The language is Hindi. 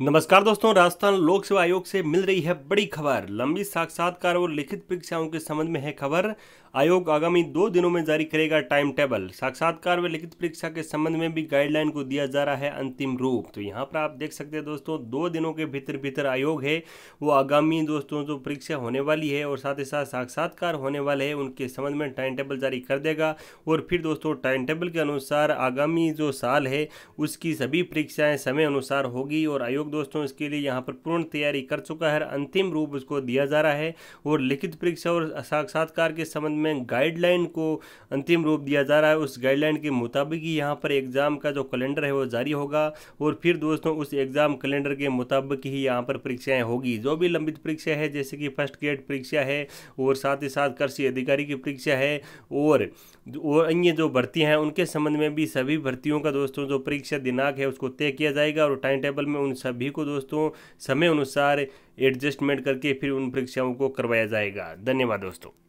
नमस्कार दोस्तों राजस्थान लोक सेवा आयोग से मिल रही है बड़ी खबर लंबी साक्षात्कार और लिखित परीक्षाओं के संबंध में है खबर आयोग आगामी दो दिनों में जारी करेगा टाइम टेबल साक्षात्कार व लिखित परीक्षा के संबंध में भी गाइडलाइन को दिया जा रहा है अंतिम रूप तो यहाँ पर आप देख सकते हैं दोस्तों दो दिनों के भीतर भीतर आयोग है वो आगामी दोस्तों जो परीक्षा होने वाली है और साथ ही साथ साक्षात्कार होने वाले हैं उनके संबंध में टाइम टेबल जारी कर देगा और फिर दोस्तों टाइम टेबल के अनुसार आगामी जो साल है उसकी सभी परीक्षाएँ समय अनुसार होगी और आयोग शिक्षक दोस्तों इसके लिए यहाँ पर पूर्ण तैयारी कर चुका है अंतिम रूप उसको दिया जा रहा है और लिखित परीक्षा और साक्षात्कार के संबंध में गाइडलाइन को अंतिम रूप दिया जा रहा है उस गाइडलाइन के मुताबिक ही यहाँ पर एग्ज़ाम का जो कैलेंडर है वो जारी होगा और फिर दोस्तों उस एग्ज़ाम कैलेंडर के मुताबिक ही यहाँ पर परीक्षाएं होगी जो भी लंबित परीक्षा है जैसे कि फर्स्ट ग्रेड परीक्षा है और साथ ही साथ कृषि अधिकारी की परीक्षा है और और अन्य जो भर्ती हैं उनके संबंध में भी सभी भर्तियों का दोस्तों जो परीक्षा दिनांक है उसको तय किया जाएगा और टाइम टेबल में उन सब सभी को दोस्तों समय अनुसार एडजस्टमेंट करके फिर उन परीक्षाओं को करवाया जाएगा धन्यवाद दोस्तों